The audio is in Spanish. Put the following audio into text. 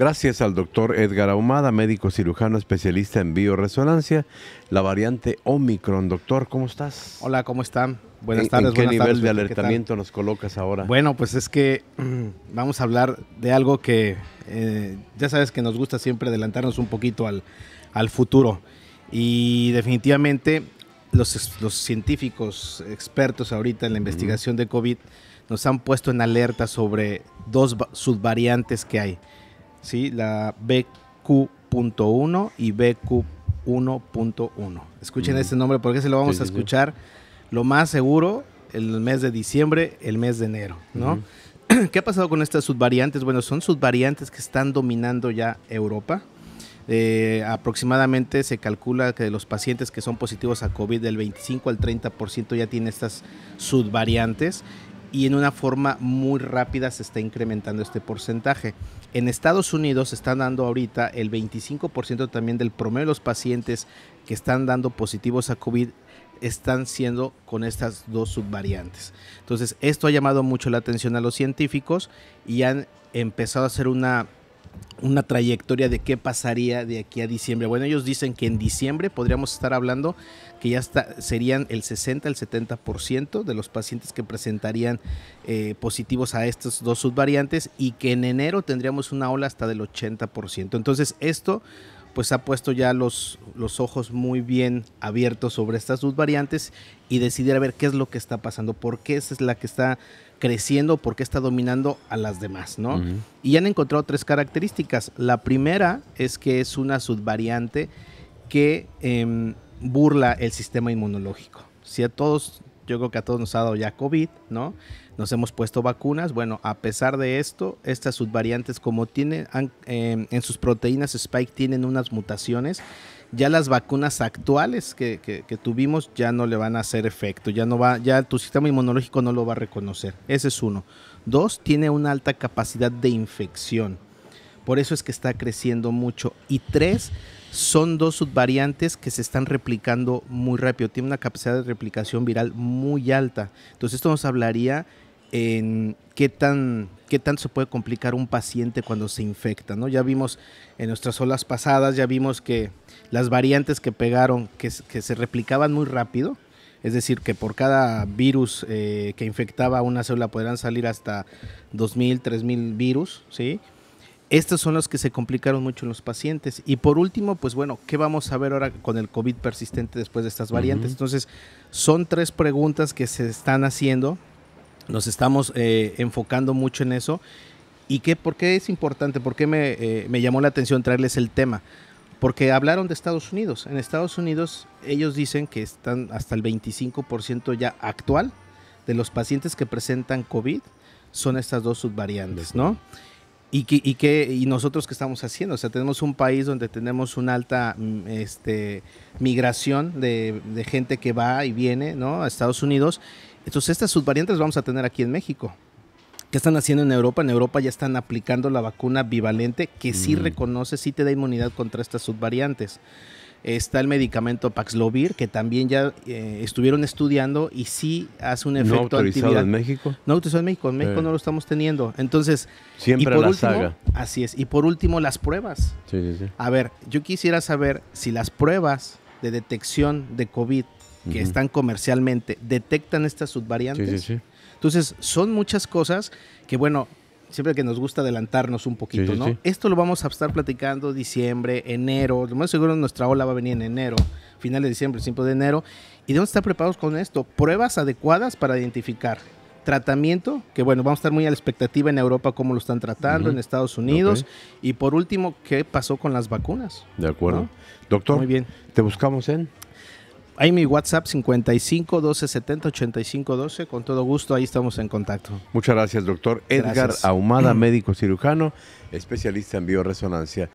Gracias al doctor Edgar Ahumada, médico cirujano especialista en bioresonancia, la variante Omicron. Doctor, ¿cómo estás? Hola, ¿cómo están? Buenas tardes. ¿En qué nivel de alertamiento nos colocas ahora? Bueno, pues es que mm, vamos a hablar de algo que eh, ya sabes que nos gusta siempre adelantarnos un poquito al, futuro. Y definitivamente los, científicos expertos ahorita en la investigación de COVID nos han puesto en alerta sobre dos subvariantes que hay ¿sí? la BQ.1 y BQ1.1. Escuchen este nombre porque se lo vamos a escuchar lo más seguro el mes de diciembre, el mes de enero, ¿no? ¿Qué ha pasado con estas subvariantes? Bueno, son subvariantes que están dominando ya Europa. Eh, aproximadamente se calcula que de los pacientes que son positivos a COVID, del 25 al 30% ya tiene estas subvariantes y en una forma muy rápida se está incrementando este porcentaje. En Estados Unidos se están dando ahorita el 25% también del promedio de los pacientes que están dando positivos a COVID están siendo con estas dos subvariantes. Entonces, esto ha llamado mucho la atención a los científicos y han empezado a hacer una una trayectoria de qué pasaría de aquí a diciembre. Bueno, ellos dicen que en diciembre podríamos estar hablando que ya está, serían el 60 el 70% de los pacientes que presentarían eh, positivos a estas dos subvariantes y que en enero tendríamos una ola hasta del 80%. Entonces esto pues ha puesto ya los los ojos muy bien abiertos sobre estas dos variantes y decidir a ver qué es lo que está pasando, por qué esa es la que está creciendo, por qué está dominando a las demás, ¿no? Y han encontrado tres características. La primera es que es una subvariante que em, burla el sistema inmunológico. Si a todos, yo creo que a todos nos ha dado ya COVID, ¿no? nos hemos puesto vacunas. Bueno, a pesar de esto, estas subvariantes como tienen em, en sus proteínas Spike tienen unas mutaciones, ya las vacunas actuales que, que, tuvimos ya no le van a hacer efecto, ya no va, ya tu sistema inmunológico no lo va a reconocer. Ese es uno. Dos, tiene una alta capacidad de infección. Por eso es que está creciendo mucho. Y tres, son dos subvariantes que se están replicando muy rápido. Tiene una capacidad de replicación viral muy alta. Entonces esto nos hablaría en qué tan, tanto se puede complicar un paciente cuando se infecta, ¿no? Ya vimos en nuestras olas pasadas, ya vimos que las variantes que pegaron, que, se replicaban muy rápido, es decir, que por cada virus eh, que infectaba una célula podrían salir hasta 2.000, 3.000 virus, ¿sí? Estos son las que se complicaron mucho en los pacientes. Y por último, pues bueno, ¿qué vamos a ver ahora con el COVID persistente después de estas variantes? Entonces, son tres preguntas que se están haciendo nos estamos eh, enfocando mucho en eso. ¿Y qué, por qué es importante? ¿Por qué eh, me, llamó la atención traerles el tema? Porque hablaron de Estados Unidos. En Estados Unidos ellos dicen que están hasta el 25% ya actual de los pacientes que presentan COVID son estas dos subvariantes, ¿no? Y que, y que nosotros qué estamos haciendo, o sea, tenemos un país donde tenemos una alta mm, este, migración de, de gente que va y viene, ¿no? A Estados Unidos entonces estas subvariantes las vamos a tener aquí en México. ¿Qué están haciendo en Europa? En Europa ya están aplicando la vacuna bivalente que sí mm. reconoce, sí te da inmunidad contra estas subvariantes. Está el medicamento Paxlovir, que también ya eh, estuvieron estudiando y sí hace un efecto. ¿No autorizado en México? No autorizado en México, en México no lo estamos teniendo. Entonces, siempre y por Así es. Y por último, las pruebas. Sí, sí, sí. A ver, yo quisiera saber si las pruebas de detección de COVID que están comercialmente detectan estas subvariantes. Sí, sí, Entonces, son muchas cosas que, bueno, siempre que nos gusta adelantarnos un poquito, ¿no? Esto lo vamos a estar platicando diciembre, enero, lo más seguro nuestra ola va a venir en enero, finales de diciembre, 5 de enero, y debemos estar preparados con esto, pruebas adecuadas para identificar tratamiento, que bueno, vamos a estar muy a la expectativa en Europa cómo lo están tratando, en Estados Unidos. Y por último, ¿qué pasó con las vacunas? De acuerdo. Doctor, muy bien. te buscamos en... Ahí mi WhatsApp 55 12 70 85 12. Con todo gusto, ahí estamos en contacto. Muchas gracias, doctor Edgar Ahumada, médico cirujano, especialista en bioresonancia